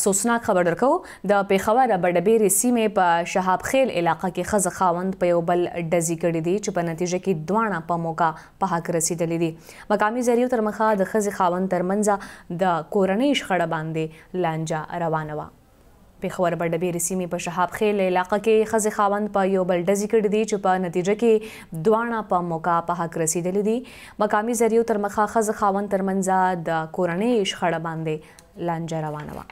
افسوسناک خبر درکو د پیښور بډبېری سیمې په شهاب خیل علاقې کې خزه خاوند په یو بل ډزې کړې دي چې په نتیجه کې دوانه په موقع په حق رسیدلې دي مقامی ذریعہ تر مخه د خزه خاوند ترمنځ د کورنۍ شخړه باندې لانجه روانه وه پیښور بډبېر سیمې په شهاب خیل علاقې کې خزه خاوند په یو بل ډزې کړې دي چې په نتیجه کې دوانه په موقع په حق رسیدلې دي مقامی ذریعہ تر مخه خزه خاوند ترمنځ د کورنۍ شخړه باندې لانجه روانه وه